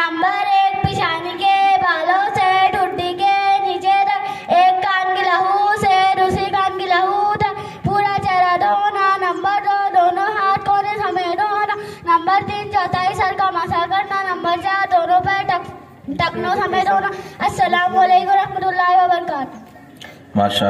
number एक पिछाने के बालों से ठुड्डी के नीचे तक एक कान की लहू से दूसरी कान की लहू तक पूरा चेहरा धोना नंबर दो दोनों हाथ कोने समय धोना नंबर तीन चौथाई सर का मसा करना नंबर चार दोनों पर टक टकनो समेत होना असलम वरहमल वर्क